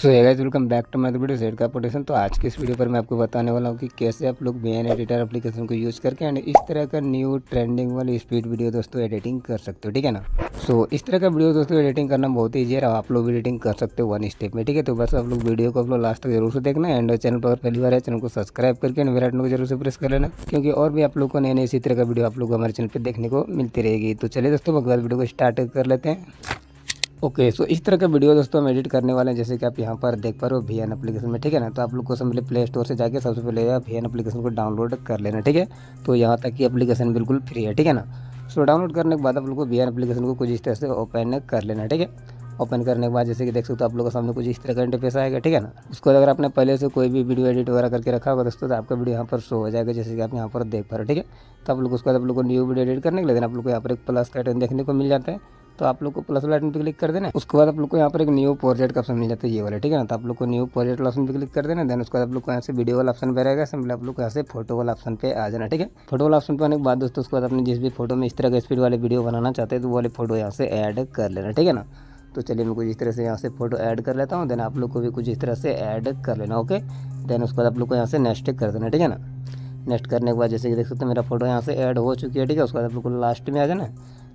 सो है welcome back to my video set का तो आज के इस वीडियो पर मैं आपको बताने वाला हूँ कि कैसे आप लोग बी एन एडिटर एप्लीकेशन को यूज़ करके एंड इस तरह का न्यू ट्रेंडिंग वाली स्पीड वीडियो दोस्तों एडिटिंग कर सकते हो ठीक है ना सो so, इस तरह का वीडियो दोस्तों एडिटिंग करना बहुत ईजी है आप लोग एडिटिंग कर सकते हो वन स्टेप में ठीक है तो बस आप लोग वीडियो को आप लोग लास्ट तक जरूर से देखना एंड चैनल पर पहली बार है चैनल को सब्सक्राइब करके एंड बेलाइटन को जरूर से प्रेस कर लेना क्योंकि और भी आप लोग को नए नए इसी तरह का वीडियो आप लोग हमारे चैनल पर देखने को मिलती रहेगी तो चलिए दोस्तों भगवान वीडियो को स्टार्ट कर लेते हैं ओके okay, सो so इस तरह का वीडियो दोस्तों हम एडिट करने वाले हैं जैसे कि आप यहाँ पर देख पा रहे हो वीएन एन एप्लीकेशन में ठीक है ना तो आप लोग को सबसे प्ले स्टोर से जाके सबसे पहले वीएन एन एप्लीकेशन को डाउनलोड कर लेना ठीक है तो यहाँ तक की एप्लीकेशन बिल्कुल फ्री है ठीक है ना सो so, डाउनलोड करने के बाद आप लोग को वीएन एप्लीकेशन को कुछ इस तरह से ओपन कर लेना ठीक है ओपन करने के बाद जैसे कि देख सकते हो तो आप लोग के सामने कुछ इस तरह का इंटरफेस आएगा ठीक है ना उसको अगर आपने पहले से कोई भी वीडियो एडिट वगैरह करके रखा होगा दोस्तों तो आपका वीडियो यहाँ पर शो हो जाएगा जैसे कि आप यहाँ पर देख पा रहे हो ठीक है तो आप लोग उसके बाद आप लोग को न्यू वीडियो एडिट करने के लिए आप लोग को यहाँ पर एक प्लस का देखने को मिल जाता है तो आप लोग को प्लस वाला आइटम पर क्लिक कर देना उसके बाद आप लोग को यहाँ पर एक न्यू प्रोजेक्ट का ऑप्शन मिल जाता है ये वाला ठीक है ना तो आप लोग को न्यू प्रोजेक्ट ऑप्शन पर क्लिक कर देना देन उसके बाद आप लोग को यहाँ से वीडियो वाला ऑप्शन पर रहेगा सिंपली आप लोग यहाँ से फोटो वाला ऑप्शन पे आ जाना ठीक है फोटो वाला ऑप्शन पर आने के बाद दोस्तों उसके बाद अपने जिस भी फोटो में इस तरह का स्पीड वाले वीडियो बनाना चाहते हैं तो वो वाले फोटो यहाँ से ऐड कर लेना ठीक है ना तो चलिए मैं कुछ इस तरह से यहाँ से फोटो ऐड कर लेता हूँ देन आप लोग को भी कुछ इस तरह से ऐड कर लेना ओके देन उसके बाद आप लोग को यहाँ से नेक्स्ट कर देना ठीक है ना नेक्स्ट करने के बाद जैसे कि देख सकते हैं मेरा फोटो यहाँ से ऐड हो चुकी है ठीक है उसके बाद आप लोग को लास्ट में आ जाना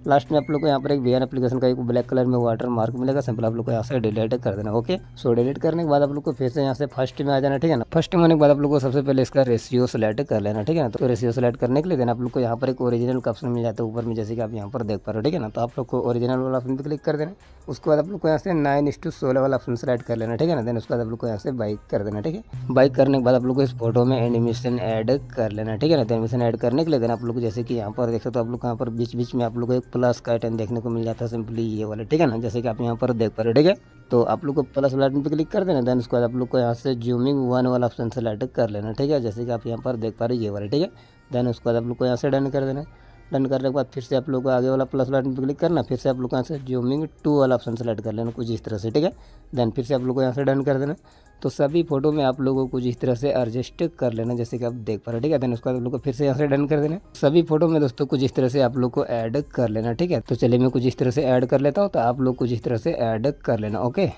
लास्ट में आप लोग को यहाँ पर एक वी एप्लीकेशन का एक ब्लैक कलर में वाटर मार्क मिलेगा सिंपल आप लोग को यहाँ से डिलीट कर देना ओके सो डिलीट करने के बाद आप लोग को फिर से यहाँ से फर्स्ट में आ जाना ठीक है ना फर्स्ट में आने के बाद आप लोग को सबसे पहले इसका रेशियो सेलेक्ट कर लेना ठीक है ना तो रेशियो सेलेक्ट करने के लिए देना आप लोग को यहाँ पर एक ओरिजिनल का ऑप्शन मिल जाता है ऊपर में जैसे कि आप यहाँ पर देख पा रहे हो ठीक है ना तो आप लोग को ओरिजिनल वाला ऑप्शन क्लिक कर देना उसके बाद आप लोग को यहाँ से नाइन इस टू सोलह वाला ऑप्शन सेलेक्ट कर लेना ठीक है ना देन उसके बाद आप लोग को यहाँ से बाइक कर देना ठीक है बाइक करने के बाद आप लोग को इस फोटो में एनिमेशन ऐड कर लेना ठीक है ना एनिमेशन ऐड करने के लिए देना आप लोग जैसे कि यहाँ पर देख सकते हो आप लोग यहाँ पर बीच बीच में आप लोग को एक प्लस का आइटन देखने को मिल जाता है सिंपली ये वाला ठीक है ना जैसे कि आप यहाँ पर देख पा रहे हो ठीक है तो आप लोग को प्लस वाला आइटन पर क्लिक कर देना देन उसके बाद आप लोग को यहाँ से जूमिंग वन वाला ऑप्शन सेलेक्ट कर लेना ठीक है जैसे कि आप यहाँ पर देख पा रहे हो ये वाला ठीक है देन उसके बाद आप लोग को यहाँ से डन कर देना डन करने के बाद फिर से आप लोग को आगे वाला प्लस बटन पर क्लिक करना फिर से आप लोग यहाँ से जूमिंग टू वाला ऑप्शन सेलेक्ट कर लेना कुछ इस तरह से ठीक है देन फिर से आप लोग को यहाँ से डन कर देना तो सभी फोटो में आप लोगों को कुछ इस तरह से एडजस्ट कर लेना जैसे कि आप देख पा रहे ठीक है देन उसके बाद आप लोग को फिर से यहाँ से डन कर देना सभी फोटो में दोस्तों कुछ इस तरह से आप लोग को ऐड कर लेना ठीक है तो चलिए मैं कुछ इस तरह से ऐड कर लेता हूँ तो आप लोग कुछ इस तरह से ऐड कर लेना ओके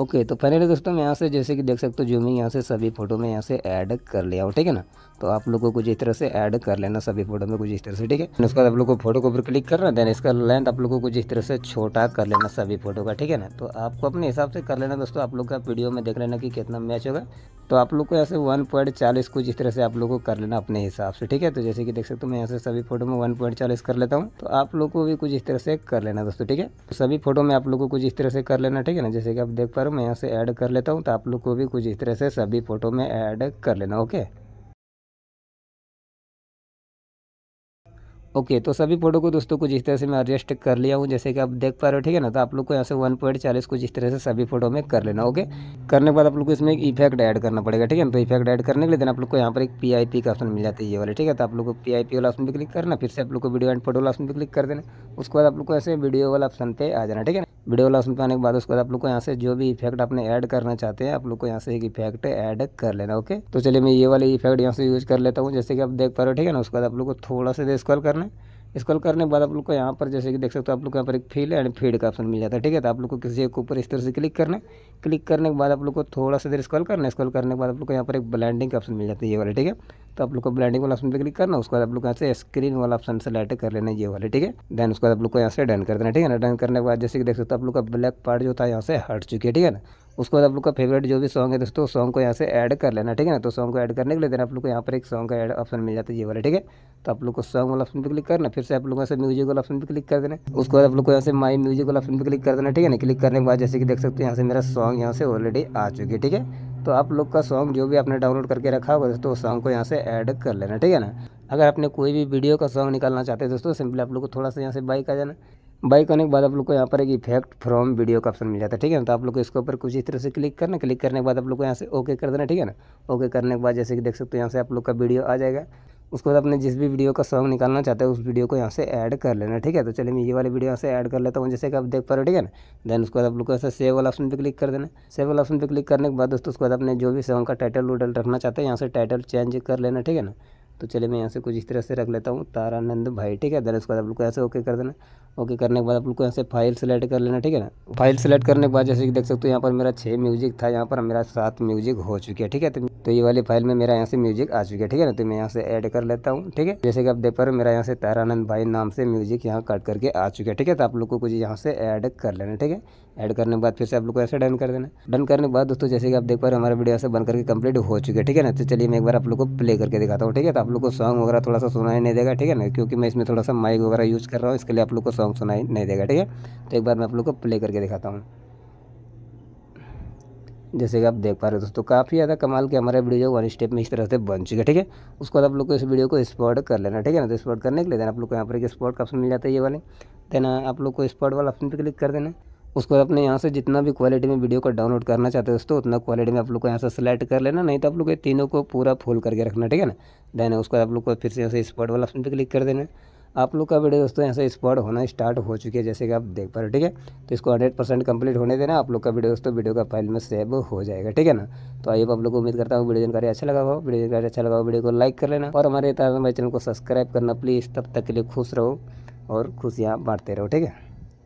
ओके तो फाइनली तो दोस्तों मैं यहाँ से जैसे कि देख सकते हो जूमिंग यहाँ से सभी फ़ोटो में यहाँ से ऐड कर लिया हूँ ठीक है ना तो आप लोग को कुछ इस तरह से ऐड कर लेना सभी फोटो में कुछ इस तरह से ठीक है उसके बाद आप लोग को फोटो को ऊपर क्लिक करना देन इसका लेंथ आप लोग को कुछ इस तरह से छोटा कर लेना सभी फोटो का ठीक है ना तो आपको अपने हिसाब से कर लेना दोस्तों आप लोग का वीडियो में देख लेना की कितना मैच होगा तो आप लोग को यहाँ से वन पॉइंट चालीस कुछ इस तरह से आप लोग को कर लेना अपने हिसाब से ठीक है तो जैसे कि देख सकते हो मैं यहाँ से सभी फोटो में वन पॉइंट चालीस कर लेता हूँ तो आप लोग को भी कुछ इस तरह से कर लेना दोस्तों ठीक है तो सभी फोटो में आप लोग को कुछ इस तरह से कर लेना ठीक है ना जैसे कि आप देख पा पर मैं से ऐड कर लेता हूँ तो आप लोग को भी कुछ इस तरह से सभी फ़ोटो में ऐड कर लेना ओके ओके okay, तो सभी फोटो को दोस्तों कुछ इस तरह से मैं एडजस्ट कर लिया हूँ जैसे कि आप देख पा रहे हो ठीक है ना तो आप लोग को यहाँ से वन पॉइंट चालीस कुछ इस तरह से सभी फोटो में कर लेना ओके करने के बाद आप लोग को इसमें एक इफेक्ट ऐड करना पड़ेगा ठीक है ना तो इफेक्ट ऐड करने के लिए देना आप लोग को यहाँ पर एक पी का ऑप्शन मिल जाता है ये वाले ठीक है तो आप लोग को पी वाला ऑप्शन पर क्लिक करना फिर से आप लोग को वीडियो एंड फोटो वाला ऑप्शन पर क्लिक कर देना उसके बाद आप लोग को ऐसे वीडियो वाला ऑप्शन पर आ जाना ठीक है वीडियो लास्ट में पाने के बाद उसके बाद आप लोग को यहाँ से जो भी इफेक्ट आपने ऐड करना चाहते हैं आप लोग को यहाँ से एक इफेक्ट ऐड कर लेना ओके तो चलिए मैं ये वाले इफेक्ट यहाँ से यूज़ कर लेता हूँ जैसे कि आप देख पा रहे हो ठीक है ना उसके बाद आप लोग को थोड़ा सा स्क्रॉल करना है स्क्रॉल करने के बाद आप लोग को यहाँ पर जैसे कि देख सकते हो आप लोग को यहाँ पर एक फील एंड फीड का ऑप्शन मिल जाता है ठीक है तो आप लोग को किसी एक ऊपर इस तरह से क्लिक करना है क्लिक करने के बाद आप लोग को थोड़ा सा देर स्क्रॉल करना है स्क्रॉल करने के बाद आप लोग को यहाँ पर एक ब्लैंडिंग का ऑप्शन मिल जाता है ये वाला ठीक है तो आप लोग को ब्लैंडिंग वाला ऑप्शन पर क्लिक करना उसके बाद आप लोग यहाँ से स्क्रीन वाला ऑप्शन सेलेक्ट कर लेना ये वाले ठीक है देन उसके बाद आप लोग को यहाँ से डन कर देना ठीक है ना डन करने के बाद जैसे कि देख सकते हो आप लोग का ब्लैक पार्ट जो था यहाँ से हट चुकी है ठीक है ना उसके बाद आप लोग का फेवरेट जो भी सॉन्ग है दोस्तों उस सॉन्ग को यहाँ से ऐड कर लेना ठीक है ना तो सॉन्ग को ऐड करने के लिए देना आप लोग को यहाँ पर एक सॉन्ग का ऐड ऑप्शन मिल जाता है ये वाला ठीक है तो आप लोग को सॉन्ग वाला ऑप्शन पर क्लिक करना फिर से आप लोग यहाँ से म्यूजिक वाला ऑप्शन पर क्लिक कर देना उसके बाद आप लोग को यहाँ से माई म्यूजिक वाला ऑप्शन पर क्लिक कर देना ठीक है ना क्लिक करने के बाद जैसे कि देख सकते हो यहाँ से मेरा सॉन्ग यहाँ से ऑलरेडी आ चुकी है ठीक है तो आप लोग का सॉन्ग जो भी आपने डाउनलोड करके रखा होगा दोस्तों उस सॉन्ग को यहाँ से ऐड कर लेना ठीक है ना अगर आपने कोई भी वीडियो का सॉन्ग निकालना चाहते हैं दोस्तों सिंपली आप लोग को थोड़ा सा यहाँ से बाइक आ जाना बाइक आने के बाद आप लोग को यहाँ पर एक इफेक्ट फ्रॉम वीडियो का ऑप्शन मिल जाता है ठीक है ना तो आप लोग को इसके ऊपर कुछ इस तरह से क्लिक करना क्लिक करने के बाद आप लोग को यहाँ से ओके कर देना ठीक है ना ओके करने के बाद जैसे कि देख सकते हो यहाँ से आप लोग का वीडियो आ जाएगा उसके बाद अपने जिस भी वीडियो का सॉन्ग निकालना चाहते हैं उस वीडियो को यहाँ से ऐड कर लेना ठीक है तो चलिए मैं ये वाली वीडियो यहाँ से ऐड कर लेता हूँ जैसे कि आप देख पा रहे हो ठीक है ना देन उसके बाद आप लोग को सेव वाला ऑप्शन पे क्लिक कर देना सेव वाला ऑप्शन पे क्लिक करने के बाद दोस्तों उसके बाद अपने जो भी सॉन्ग का टाइटल वोटल रखना चाहते हैं यहाँ से टाइटल चेंज कर लेना ठीक है ना तो चलिए मैं यहाँ से कुछ इस तरह से रख लेता हूँ तारानंद भाई ठीक है देन उसके बाद आप लोग ऐसे ओके कर देना ओके करने के बाद आप लोग को यहाँ से फाइल सेलेक्ट कर लेना ठीक है ना फाइल सेलेक्ट करने के बाद जैसे कि देख सकते हो यहाँ पर मेरा छः म्यूजिक था यहाँ पर मेरा सात म्यूजिक हो चुकी है ठीक है तो तो ये वाली फाइल में मेरा यहाँ से म्यूजिक आ चुका है ठीक है ना तो मैं यहाँ से ऐड कर लेता हूँ ठीक है जैसे कि आप देख पा रहे हो मेरा यहाँ से तारानंद भाई नाम से म्यूजिक यहाँ कट करके आ चुका है ठीक है तो आप लोग को कुछ यहाँ से ऐड कर लेना ठीक है ऐड करने के बाद फिर से आप लोग को ऐसे डन कर देना डन करने के बाद दोस्तों जैसे कि आप देख पा रहे हो हमारा वीडियो ऐसे बन करके कंप्लीट हो चुके है ठीक है ना तो चलिए मैं एक बार आप लोग को प्ले करके दिखाता हूँ ठीक है तो आप लोग को सॉन्ग वगैरह थोड़ा सा सुनाई नहीं देगा ठीक है ना क्योंकि मैं इसमें थोड़ा सा माइक वगैरह यूज़ कर रहा हूँ इसके लिए आप लोग को सॉन्ग सुनाई नहीं देगा ठीक है तो एक बार मैं आप लोग को प्ले करके दिखाता हूँ जैसे कि आप देख पा रहे हो दोस्तों काफ़ी ज़्यादा कमाल के हमारा वीडियो वन स्टेप में इस तरह से बन चुका है ठीक है उसके बाद आप लोग को इस वीडियो को स्पॉट कर लेना ठीक है ना तो स्पॉट करने के लिए देना आप लोग को यहाँ पर एक स्पॉट का ऑप्शन मिल जाता है ये वाले देना आप लोग को स्पॉट वाला ऑप्शन पर क्लिक कर देना उसको अपने यहाँ से जितना भी क्वालिटी में वीडियो को डाउनलोड करना चाहते हो दोस्तों उतना क्वालिटी में आप लोग को यहाँ से सेलेक्ट कर लेना नहीं तो आप लोग ये तीनों को पूरा फुल करके रखना ठीक है ना देन उसको आप लोग को फिर से यहाँ से स्पॉट वाला ऑप्शन पर क्लिक कर देना आप लोग का वीडियो दोस्तों ऐसे स्पॉट होना स्टार्ट हो चुकी है जैसे कि आप देख पा रहे हो ठीक है तो इसको हंड्रेड परसेंट कंप्लीट होने देना आप लोग का वीडियो दोस्तों वीडियो का फाइल में सेव हो जाएगा ठीक है ना तो आइए आप लोग उम्मीद करता हूँ वीडियो जानकारी अच्छा लगा हो वीडियो जानकारी अच्छा लगा हो वीडियो को लाइक कर लेना और हमारे चैनल को सब्सक्राइब करना प्लीज़ तब तक के लिए खुश रहो और खुशियाँ बांटते रहो ठीक है